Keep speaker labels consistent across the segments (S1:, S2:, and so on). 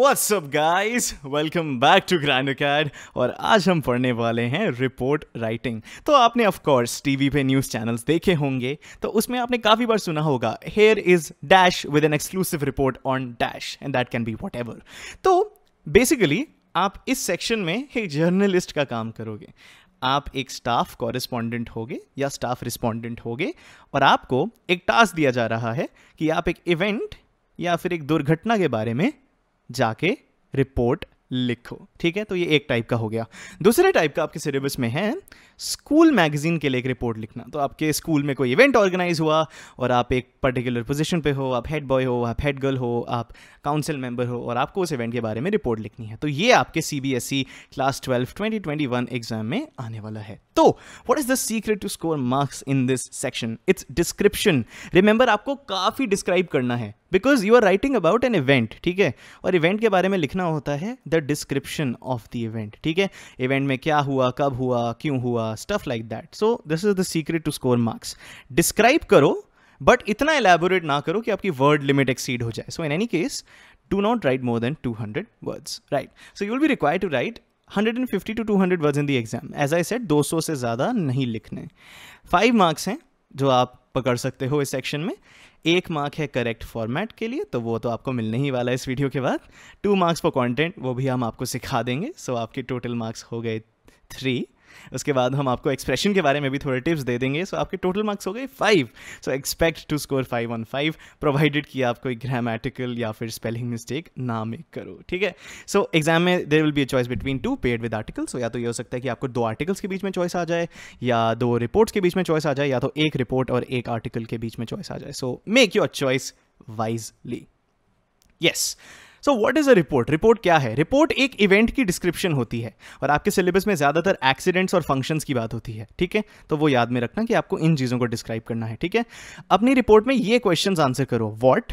S1: guys? Welcome back to Grand Acad. और आज हम पढ़ने वाले हैं रिपोर्ट राइटिंग तो आपने ऑफ कोर्स टीवी पे न्यूज़ चैनल्स देखे होंगे तो उसमें आपने काफ़ी बार सुना होगा here is dash with an exclusive report on dash and that can be whatever तो बेसिकली आप इस सेक्शन में एक जर्नलिस्ट का काम करोगे आप एक स्टाफ कॉरेस्पॉन्डेंट होगे या स्टाफ रिस्पॉन्डेंट होगे और आपको एक टास्क दिया जा रहा है कि आप एक इवेंट या फिर एक दुर्घटना के बारे में जाके रिपोर्ट लिखो ठीक है तो ये एक टाइप का हो गया दूसरे टाइप का आपके सिलेबस में है स्कूल मैगजीन के लिए एक रिपोर्ट लिखना तो आपके स्कूल में कोई इवेंट ऑर्गेनाइज हुआ और आप एक पर्टिकुलर पोजीशन पे हो आप हेड बॉय हो आप हेड गर्ल हो आप काउंसिल मेंबर हो और आपको उस इवेंट के बारे में रिपोर्ट लिखनी है तो ये आपके C B S E class twelve twenty twenty one exam में आने वाला है तो what is the secret to score marks in this section it's description remember आपको काफ़ी डिस्क्राइब करना है because you are writing about an event ठीक है और इवेंट के बारे में लिखना होता है the description of the event ठीक है इवेंट में क्या हुआ कब हुआ क्यों हुआ stuff like that so this is the secret to score marks describe करो बट इतना एलेबोरेट ना करो कि आपकी वर्ड लिमिट एक्सीड हो जाए so in any case not write more than two hundred words right so you will be require to write 150 to 200 in in exam as I set दो 200 से ज़्यादा नहीं लिखने फाइव मार्क्स हैं जो आप पकड़ सकते हो इस सेक्शन में एक मार्क है करेक्ट फॉर्मेट के लिए तो वो तो आपको मिलने ही वाला है इस वीडियो के बाद टू मार्क्स फॉर कंटेंट वो भी हम आपको सिखा देंगे सो so, आपके टोटल मार्क्स हो गए थ्री उसके बाद हम आपको एक्सप्रेशन के बारे में भी थोड़े टिप्स दे देंगे सो आपके टोटल मार्क्स हो गए five so expect to score five on five provided कि आप कोई ग्रामेटिकल या फिर स्पेलिंग मिस्टेक ना मेक करो ठीक है सो एग्जाम में there will be a choice between two पेड विद आर्टिकल सो या तो ये हो सकता है कि आपको दो आर्टिकल्स के बीच में चॉइस आ जाए या दो रिपोर्ट्स के बीच में चॉइस आ जाए या तो एक रिपोर्ट और एक आर्टिकल के बीच में चॉइस आ जाए so make your choice wisely yes so what is a report report क्या है रिपोर्ट एक इवेंट की डिस्क्रिप्शन होती है और आपके सिलेबस में ज़्यादातर एक्सीडेंट्स और फंक्शंस की बात होती है ठीक है तो वो याद में रखना कि आपको इन चीज़ों को डिस्क्राइब करना है ठीक है अपनी रिपोर्ट में ये क्वेश्चन आंसर करो what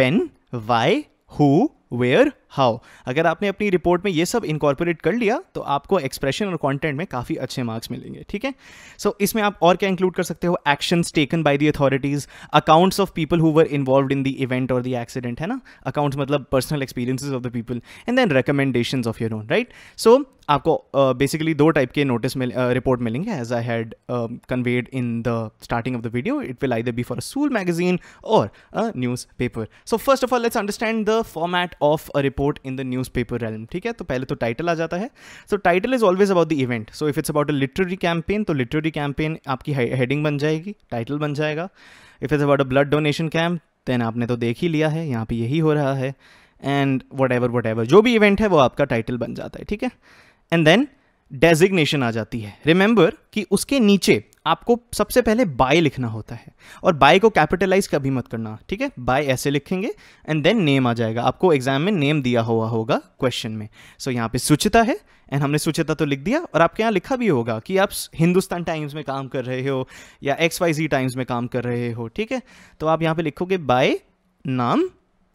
S1: when why who where how अगर आपने अपनी रिपोर्ट में ये सब इंकॉर्पोरेट कर लिया तो आपको एक्सप्रेशन और कॉन्टेंट में काफ़ी अच्छे मार्क्स मिलेंगे ठीक है सो इसमें आप और क्या इंक्लूड कर सकते हो actions taken by the authorities accounts of people who were involve in the event और द एक्सीडेंट है ना अकाउंट्स मतलब personal experiences of the people and then recommendation of your own right so आपको basically uh, दो type के notice मिल report uh, मिलेंगे as I had conveyed in the starting of the video it will the be for a school magazine और news paper so first of all let's understand the format of a report report in the newspaper realm ठीक है तो पहले तो title आ जाता है so title is always about the event so if it's about a literary campaign तो literary campaign आपकी हेडिंग बन जाएगी टाइटल बन जाएगा if it's about a blood donation camp then आपने तो देख ही लिया है यहाँ पे यही हो रहा है and whatever whatever जो भी इवेंट है वो आपका टाइटल बन जाता है ठीक है एंड देन डेजिग्नेशन आ जाती है रिमेंबर कि उसके नीचे आपको सबसे पहले बाय लिखना होता है और बाय को कैपिटलाइज कभी मत करना ठीक है बाय ऐसे लिखेंगे एंड देन नेम आ जाएगा आपको एग्जाम में नेम दिया हुआ होगा क्वेश्चन में सो so, यहाँ पे सुचिता है एंड हमने सुचिता तो लिख दिया और आपके यहाँ लिखा भी होगा कि आप हिंदुस्तान टाइम्स में काम कर रहे हो या एक्स वाई जी टाइम्स में काम कर रहे हो ठीक है तो आप यहाँ पे लिखोगे बाय नाम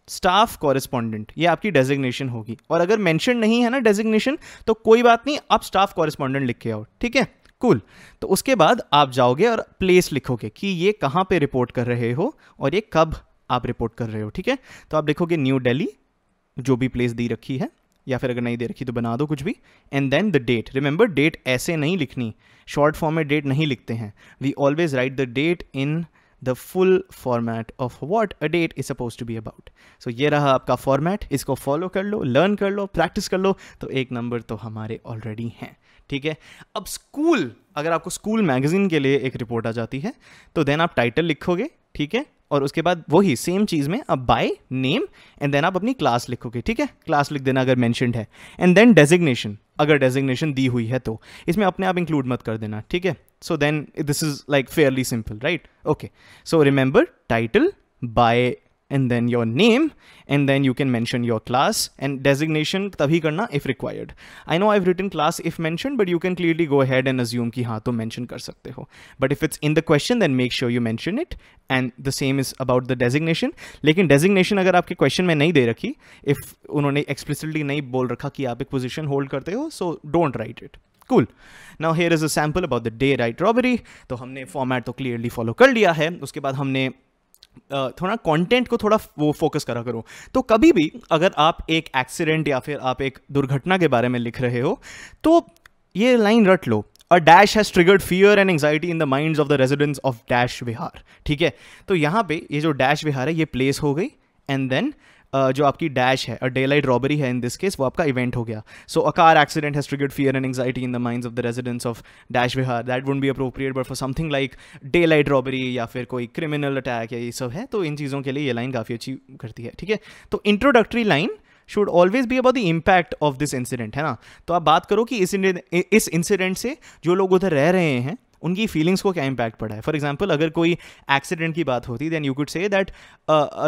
S1: स्टाफ कॉरेस्पॉन्डेंट ये आपकी डेजिग्नेशन होगी और अगर मैंशन नहीं है ना डेजिग्नेशन तो कोई बात नहीं आप स्टाफ कॉरेस्पॉन्डेंट लिख के आओ ठीक है कूल cool. तो उसके बाद आप जाओगे और प्लेस लिखोगे कि ये कहाँ पे रिपोर्ट कर रहे हो और ये कब आप रिपोर्ट कर रहे हो ठीक है तो आप लिखोगे न्यू डेली जो भी प्लेस दी रखी है या फिर अगर नहीं दे रखी तो बना दो कुछ भी and then the date remember date ऐसे नहीं लिखनी शॉर्ट फॉर्म में डेट नहीं लिखते हैं we always write the date in the full format of what a date is suppose to be about so ये रहा आपका फॉर्मेट इसको फॉलो कर लो लर्न कर लो प्रैक्टिस कर लो तो एक नंबर तो हमारे ऑलरेडी हैं ठीक है अब स्कूल अगर आपको स्कूल मैगजीन के लिए एक रिपोर्ट आ जाती है तो देन आप टाइटल लिखोगे ठीक है और उसके बाद वही सेम चीज़ में अब बाय नेम एंड देन आप अपनी क्लास लिखोगे ठीक है क्लास लिख देना अगर मैंशनड है एंड देन डेजिग्नेशन अगर डेजिग्नेशन दी हुई है तो इसमें अपने आप इंक्लूड मत कर देना ठीक है so then this is like fairly simple right okay so remember title by and then your name and then you can mention your class and designation tabhi karna if required i know i've written class if mentioned but you can clearly go ahead and assume ki ha to mention kar sakte ho but if it's in the question then make sure you mention it and the same is about the designation लेकिन designation अगर आपके question में नहीं दे रखी if उन्होंने explicitly नहीं बोल रखा कि आप एक position hold करते हो so don't write it cool now here is a sample about the daylight robbery तो हमने फॉर्मेट तो क्लियरली फॉलो कर लिया है उसके बाद हमने थोड़ा कंटेंट को थोड़ा वो फोकस करा करो तो कभी भी अगर आप एक एक्सीडेंट या फिर आप एक दुर्घटना के बारे में लिख रहे हो तो ये लाइन रट लो a dash has triggered fear and anxiety in the mind of the residents of dash Vihar ठीक है तो यहाँ पे ये जो डैश विहार है ये प्लेस हो गई एंड देन जो आपकी डैश है डे लाइट रॉबरी है इन दिस केस वो आपका इवेंट हो गया so a car accident has triggered fear and anxiety in the mind of the residence of dash Vihar that would be appropriate but for something like daylight robbery या फिर कोई criminal attack या ये सब है तो इन चीज़ों के लिए ये लाइन काफ़ी अच्छी करती है ठीक है तो introductory line should always be about the impact of this incident है ना तो आप बात करो कि इस इंसिडेंट से जो लोग उधर रह रहे हैं उनकी फीलिंग्स को क्या इम्पैक्ट पड़ा है फॉर एग्जाम्पल अगर कोई एक्सीडेंट की बात होती then you could say that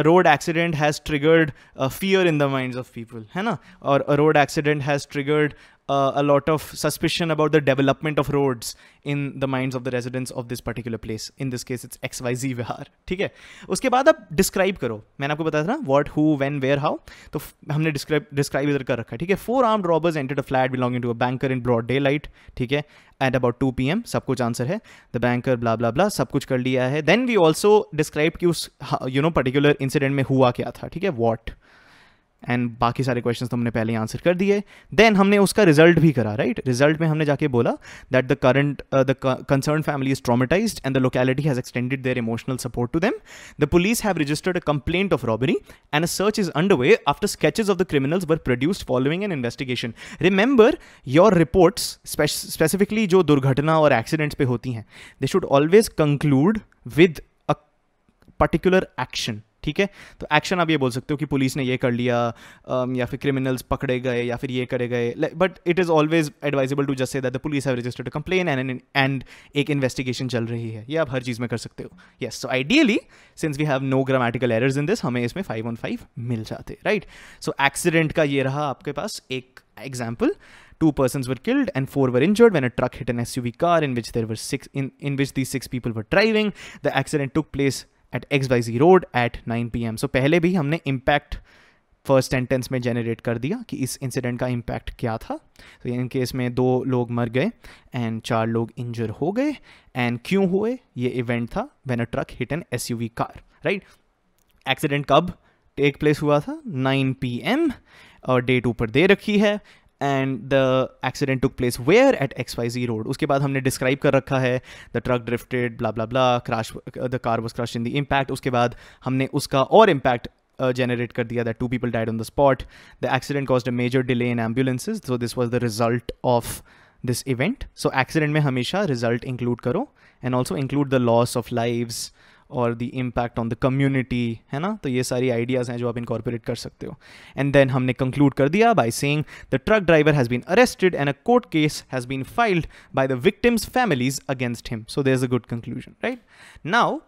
S1: road accident has triggered fear in the mind of people है ना और road accident has triggered uh, a lot of suspicion about the development of roads in the minds of the residents of this particular place in this case it's xyz vihar ठीक है उसके बाद आप describe करो मैंने आपको बताया था ना what who when where how तो हमने डिस्क्राइब डिस्क्राइब इधर कर रखा है ठीक है four armed robbers entered a flat belonging to a banker in broad daylight ठीक है at about two P M सब कुछ आंसर है द बैंकर ब्ला ब्ला ब्ला सब कुछ कर लिया है देन वी ऑल्सो डिस्क्राइब कि उस यू नो पर्टिकुलर इंसिडेंट में हुआ क्या था ठीक है वॉट एंड बाकी सारे क्वेश्चन हमने पहले ही आंसर कर दिए देन हमने उसका रिजल्ट भी करा राइट right? रिजल्ट में हमने जाके बोला that the current the concern family is traumatize and the locality has extended their emotional support to them the police have registered a complaint of robbery and a search is under way after sketches of the criminals were produced following an investigation remember your reports specifically जो दुर्घटना और accidents पे होती हैं they should always conclude with a particular action ठीक है तो action आप ये बोल सकते हो कि पुलिस ने ये कर लिया um, या फिर क्रिमिनल्स पकड़े गए या फिर ये करे गए but it is always advisable to just say that the police have registered complaint and and एक इन्वेस्टिगेशन चल रही है ये आप हर चीज़ में कर सकते हो yes so ideally since we have no grammatical errors in this हमें इसमें फाइव ऑन फाइव मिल जाते राइट सो एक्सीडेंट का ये रहा आपके पास एक example two persons were killed and four were injured when a truck hit an SUV car in which there were six in, in which these six people were driving. The accident took place at X Y Z road at nine P M so पहले भी हमने impact first sentence में generate कर दिया कि इस incident का impact क्या था तो इन केस में दो लोग मर गए एंड चार लोग इंजर हो गए एंड क्यों हुए ये इवेंट था when a truck hit an S U V car right accident कब टेक प्लेस हुआ था नाइन पी एम और डेट ऊपर दे रखी है and the accident took place where at X Y Z road उसके बाद हमने डिस्क्राइब कर रखा है the truck drifted blah blah blah crash the car was crush in the impact उसके बाद हमने उसका और इम्पैक्ट जनरेट uh, कर दिया that two people died on the spot the accident cause a major delay in ambulances so this was the result of this event so accident में हमेशा result include करो and also include the loss of lives और the impact on the community है ना तो ये सारी ideas हैं जो आप इनकॉर्पोरेट कर सकते हो एंड देन हमने कंक्लूड कर दिया by saying the truck driver has been arrested and a court case has been filed by the victims families against him so there is a good conclusion right now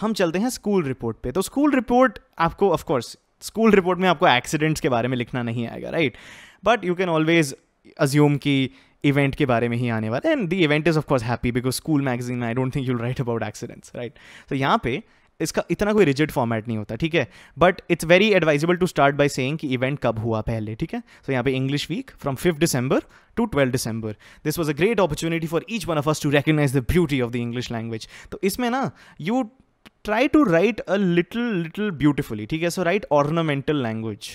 S1: हम चलते हैं school report पे तो school report आपको of course school report में आपको accidents के बारे में लिखना नहीं आएगा right but you can always assume की इवेंट के बारे में ही आने वाला and the event is of course happy because school magazine I don't think you'll write about accidents right तो यहाँ पे इसका इतना कोई रिजिड फॉर्मेट नहीं होता ठीक है but it's very advisable to start by saying कि इवेंट कब हुआ पहले ठीक है सो so, यहाँ पे English week from fifth December to twelve December this was a great opportunity for each one of us to recognise the beauty of the English language तो इसमें ना you try to write a little little beautifully ठीक है so write ornamental language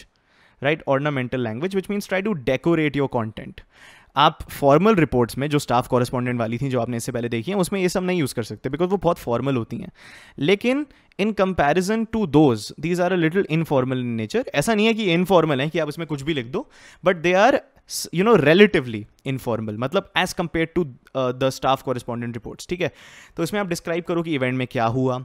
S1: right ornamental language which means try to decorate your content आप formal reports में जो staff correspondent वाली थी जो आपने इससे पहले देखी है उसमें ये सब नहीं यूज़ कर सकते बिकॉज वो बहुत फॉर्मल होती हैं लेकिन in comparison to those these are a little informal in nature ऐसा नहीं है कि इनफॉर्मल है कि आप इसमें कुछ भी लिख दो but they are you know relatively informal मतलब as compare to the staff correspondent reports ठीक है तो इसमें आप डिस्क्राइब करो कि इवेंट में क्या हुआ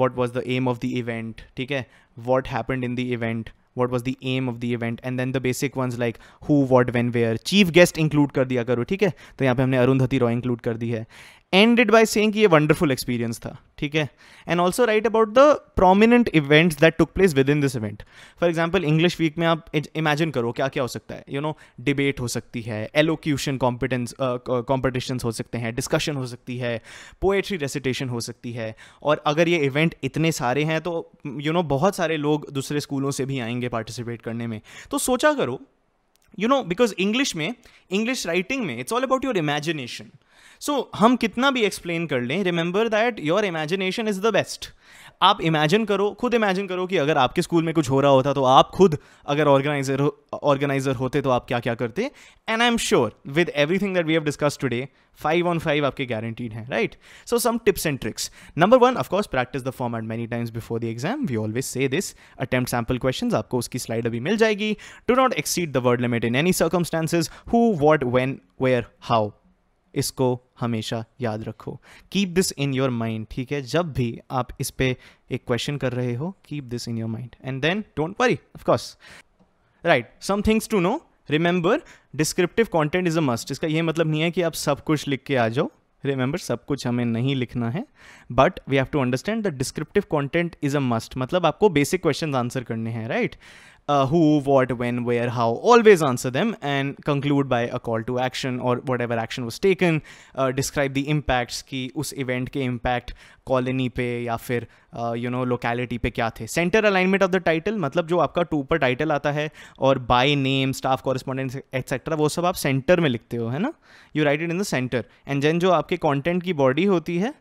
S1: what was the aim of the event ठीक है what happened in the event what was the aim of the event and then the basic ones like who what when where chief guest include कर दिया करो ठीक है तो यहाँ पे हमने अरुंधति रॉय इंक्लूड कर दी है एंडेड बाय सेइंग कि ये वंडरफुल एक्सपीरियंस था ठीक है and also write about the prominent events that took place within this event for example English week में आप इमेजिन करो क्या क्या हो सकता है यू नो डिबेट हो सकती है एलोक्यूशन कॉम्पिटेंस कॉम्पिटिशन्स हो सकते हैं डिस्कशन हो सकती है पोएट्री रेसिटेशन हो सकती है और अगर ये इवेंट इतने सारे हैं तो यू you नो know, बहुत सारे लोग दूसरे स्कूलों से भी आएंगे पार्टिसिपेट करने में तो सोचा करो यू नो बिकॉज इंग्लिश में इंग्लिश राइटिंग में it's all about your imagination so so, हम कितना भी एक्सप्लेन कर लें remember that your imagination is the best आप इमेजिन करो खुद इमेजिन करो कि अगर आपके स्कूल में कुछ हो रहा होता तो आप खुद अगर ऑर्गेनाइजर ऑर्गेनाइजर होते तो आप क्या क्या करते and I am sure with everything that we have discuss today five on five आपके गारंटीड हैं right so some tips and tricks number one of course practice the format many times before the exam we always say this attempt sample question आपको उसकी slide अभी मिल जाएगी do not exceed the word limit in any circumstances who what when where how इसको हमेशा याद रखो keep this in your mind ठीक है जब भी आप इस पर एक क्वेश्चन कर रहे हो keep this in your mind and then don't worry of course write some things to know remember descriptive content is a must इसका यह मतलब नहीं है कि आप सब कुछ लिख के आ जाओ रिमेंबर सब कुछ हमें नहीं लिखना है but we have to understand the descriptive content is a must मतलब आपको बेसिक क्वेश्चन आंसर करने हैं right uh, who, what, when, where, how, always answer them and conclude by a call to action or whatever action was taken. Uh, describe the impacts ki us event ke impact colony pe ya fir uh, you know locality pe kya the. Center alignment of the title matlab jo aapka two पर title aata hai aur by name, staff correspondence etc wo sab aap center mein likhte ho hai na. You write it in the center. And then jo aapke content ki body hoti hai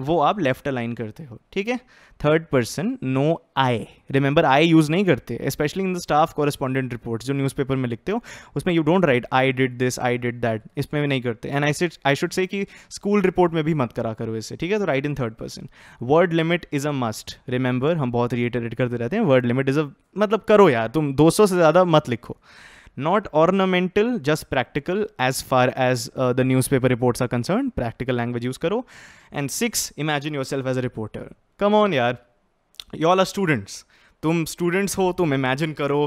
S1: वो आप left align करते हो ठीक है third person no I remember I use नहीं करते specially in the staff correspondent report जो newspaper में लिखते हो उसमें you don't write I did this I did that इसमें भी नहीं करते and I I should say कि स्कूल रिपोर्ट में भी मत करा करो इसे ठीक है तो write in third person word limit is a must remember हम बहुत रिएटरेट करते रहते हैं वर्ड लिमिट इज़ अ मतलब करो यार तुम 200 से ज़्यादा मत लिखो not ornamental just practical as far as uh, the newspaper reports are concerned practical language use karo and six imagine yourself as a reporter come on yaar you all are students tum students ho tum imagine karo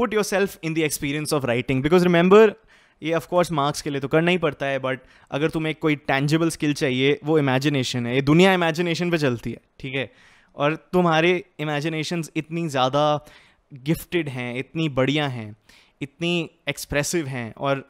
S1: put yourself in the experience of writing because remember ये of course marks के लिए तो करना ही पड़ता है but अगर तुम्हें कोई टैंजेबल स्किल चाहिए वो इमेजिनेशन है ये दुनिया इमेजिनेशन पे चलती है ठीक है और तुम्हारे इमेजिनेशंस इतनी ज़्यादा गिफ्टेड हैं इतनी बढ़िया हैं It's एक्सप्रेसिव expressive, और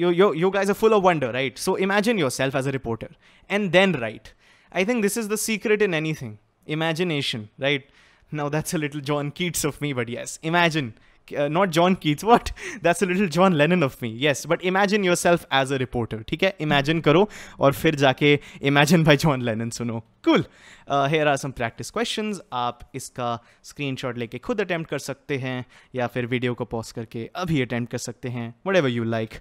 S1: you, you, you guys are full of wonder, right? So imagine yourself as a reporter and then write. I think this is the secret in anything imagination, right? Now that's a little John Keats of me, but yes, imagine. uh, not John Keats. What? That's a little John Lennon of me. Yes, but imagine yourself as a reporter. ठीक है? Imagine करो और फिर जाके imagine by John Lennon सुनो. Cool. Uh, here are some practice questions. आप इसका screenshot लेके खुद attempt कर सकते हैं या फिर video को pause करके अभी attempt कर सकते हैं. Whatever you like.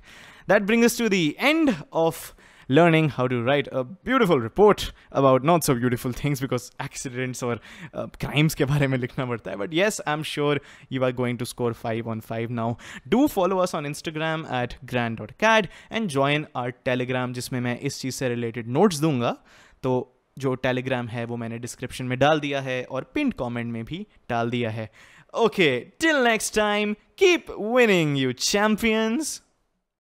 S1: That brings us to the end of learning how to write a beautiful report about not so beautiful things because accidents or uh, crimes के बारे में लिखना पड़ता है but yes I'm sure you are going to score 5 on 5 now do follow us on Instagram at grand.cad and join our Telegram जिसमें मैं इस चीज़ से related notes दूंगा तो जो टेलीग्राम है वो मैंने डिस्क्रिप्शन में डाल दिया है और पिन कमेंट में भी डाल दिया है okay till next time keep winning you champions